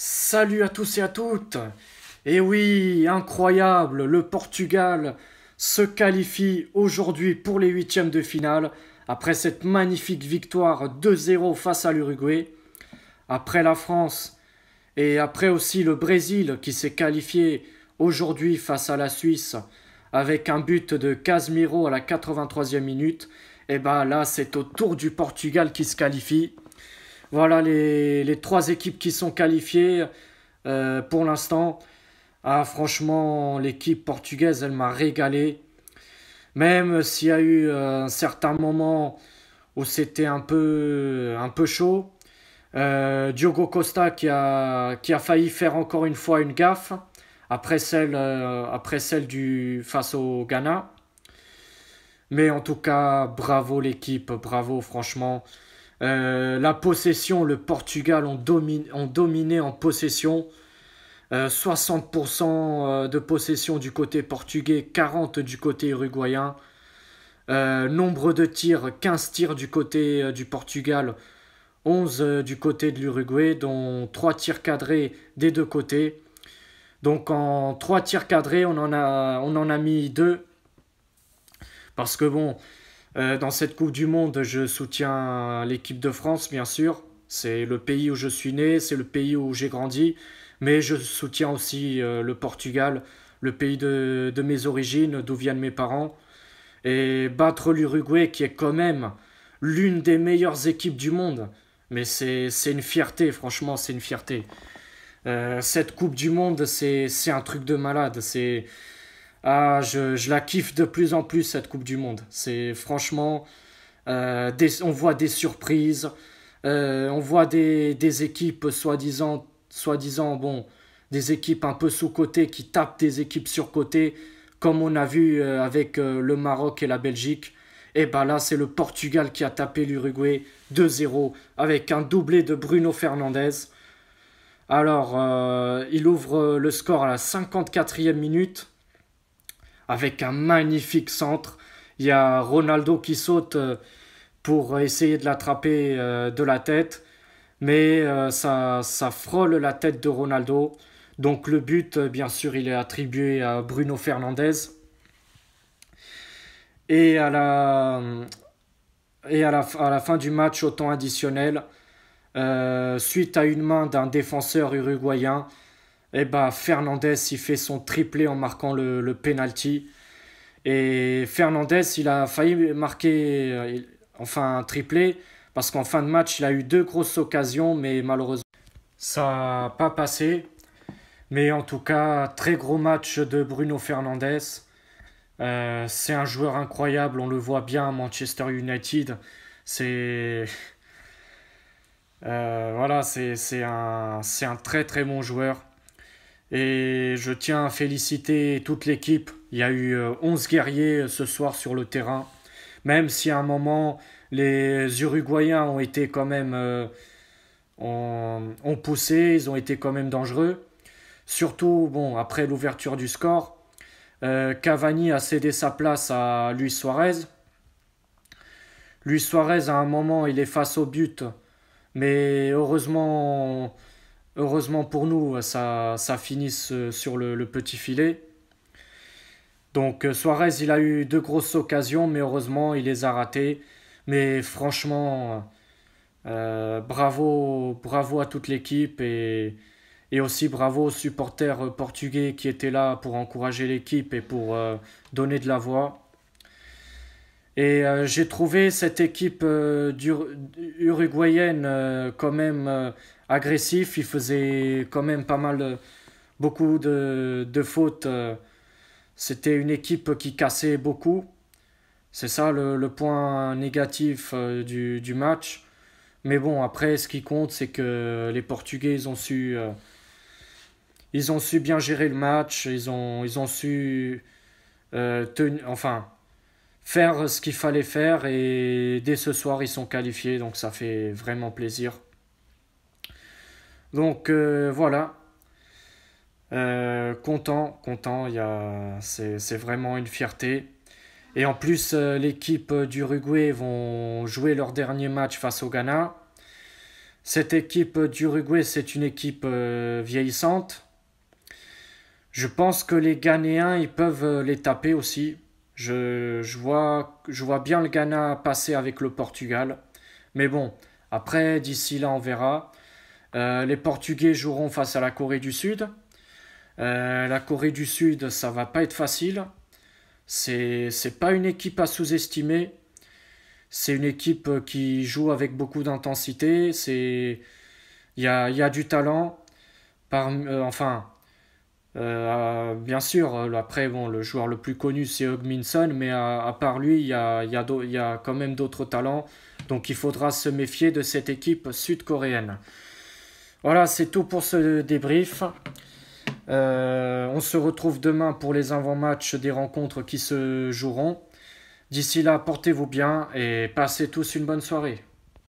Salut à tous et à toutes Et eh oui, incroyable, le Portugal se qualifie aujourd'hui pour les huitièmes de finale après cette magnifique victoire 2-0 face à l'Uruguay, après la France et après aussi le Brésil qui s'est qualifié aujourd'hui face à la Suisse avec un but de Casemiro à la 83e minute, et eh bien là c'est au tour du Portugal qui se qualifie. Voilà les, trois équipes qui sont qualifiées euh, pour l'instant. Ah, franchement, l'équipe portugaise, elle m'a régalé. Même s'il y a eu euh, un certain moment où c'était un peu, un peu chaud. Euh, Diogo Costa qui a, failli faire encore une fois une gaffe après celle, après celle du face au Ghana. Mais en tout cas, bravo l'équipe, bravo franchement. Euh, la possession, le Portugal ont, dominé, en possession. 60% euh, euh, de possession du côté portugais, 40% du côté uruguayen. nombre de tirs, 15 tirs du côté du Portugal, 11 du côté de l'Uruguay, dont 3 tirs cadrés des deux côtés. Donc en 3 tirs cadrés, on en a, on en a mis 2. Parce que bon, euh, dans cette Coupe du Monde, je soutiens l'équipe de France, bien sûr. C'est le pays où je suis né, c'est le pays où j'ai grandi. Mais je soutiens aussi euh, le Portugal, le pays de, mes origines, d'où viennent mes parents. Et battre l'Uruguay, qui est quand même l'une des meilleures équipes du monde. Mais c'est une fierté, franchement, c'est une fierté. Euh, cette Coupe du Monde, c'est un truc de malade. C'est ah, je, je, la kiffe de plus en plus cette Coupe du Monde. C'est franchement, euh, on voit des surprises, euh, on voit des, des équipes soi-disant, soi-disant bon, des équipes un peu sous-cotées qui tapent des équipes sur-cotées, comme on a vu euh, avec le Maroc et la Belgique. Et eh ben là, c'est le Portugal qui a tapé l'Uruguay 2-0 avec un doublé de Bruno Fernandez. Alors, il ouvre le score à la 54e minute avec un magnifique centre. Il y a Ronaldo qui saute euh, pour essayer de l'attraper euh, de la tête, mais euh, ça, frôle la tête de Ronaldo. Donc le but, bien sûr, il est attribué à Bruno Fernandez. Et à la, fin du match, au temps additionnel, suite à une main d'un défenseur uruguayen, et eh bah ben, Fernandez, il fait son triplé en marquant le, le penalty. Et Fernandez, il a failli marquer euh, enfin un triplé parce qu'en fin de match, il a eu deux grosses occasions, mais malheureusement, ça n'a pas passé. Mais en tout cas, très gros match de Bruno Fernandez. Euh, c'est un joueur incroyable, on le voit bien à Manchester United. C'est. Euh, voilà, c'est un, un très très bon joueur. Et je tiens à féliciter toute l'équipe. Il y a eu 11 euh, guerriers euh, ce soir sur le terrain. Même si à un moment, les Uruguayens ont été quand même. Euh, ont, poussé, ils ont été quand même dangereux. Surtout, bon, après l'ouverture du score, Cavani a cédé sa place à Luis Suarez. Luis Suarez, à un moment, il est face au but. Mais heureusement Heureusement pour nous, ça, ça finisse euh, sur le, petit filet. Donc euh, Suarez, il a eu deux grosses occasions, mais heureusement, il les a ratées. Mais franchement, euh, bravo, bravo à toute l'équipe et, aussi bravo aux supporters portugais qui étaient là pour encourager l'équipe et pour donner de la voix. Et euh, j'ai trouvé cette équipe euh, uruguayenne euh, quand même agressive. Ils faisaient quand même pas mal, beaucoup de, de fautes. C'était une équipe qui cassait beaucoup. C'est ça le, le, point négatif du, du, match. Mais bon, après, ce qui compte, c'est que les Portugais, ils ont su, ils ont su bien gérer le match. Ils ont, ils ont su tenir, enfin, faire ce qu'il fallait faire et dès ce soir ils sont qualifiés donc ça fait vraiment plaisir. Donc euh, voilà. Euh, content, content, c'est vraiment une fierté. Et en plus, euh, l'équipe d'Uruguay vont jouer leur dernier match face au Ghana. Cette équipe d'Uruguay, c'est une équipe vieillissante. Je pense que les Ghanéens, ils peuvent les taper aussi. Je, je, vois, je vois bien le Ghana passer avec le Portugal. Mais bon, après, d'ici là, on verra. Euh, les Portugais joueront face à la Corée du Sud. Euh, la Corée du Sud, ça va pas être facile. C'est pas une équipe à sous-estimer. C'est une équipe qui joue avec beaucoup d'intensité. C'est il y a, y a, du talent. Euh, enfin, euh, bien sûr, euh, après, bon, le joueur le plus connu, c'est Hugminson, mais à, part lui, il y a, quand même d'autres talents. Donc il faudra se méfier de cette équipe sud-coréenne. Voilà, c'est tout pour ce débrief. Euh, on se retrouve demain pour les avant-matchs des rencontres qui se joueront. D'ici là, portez-vous bien et passez tous une bonne soirée.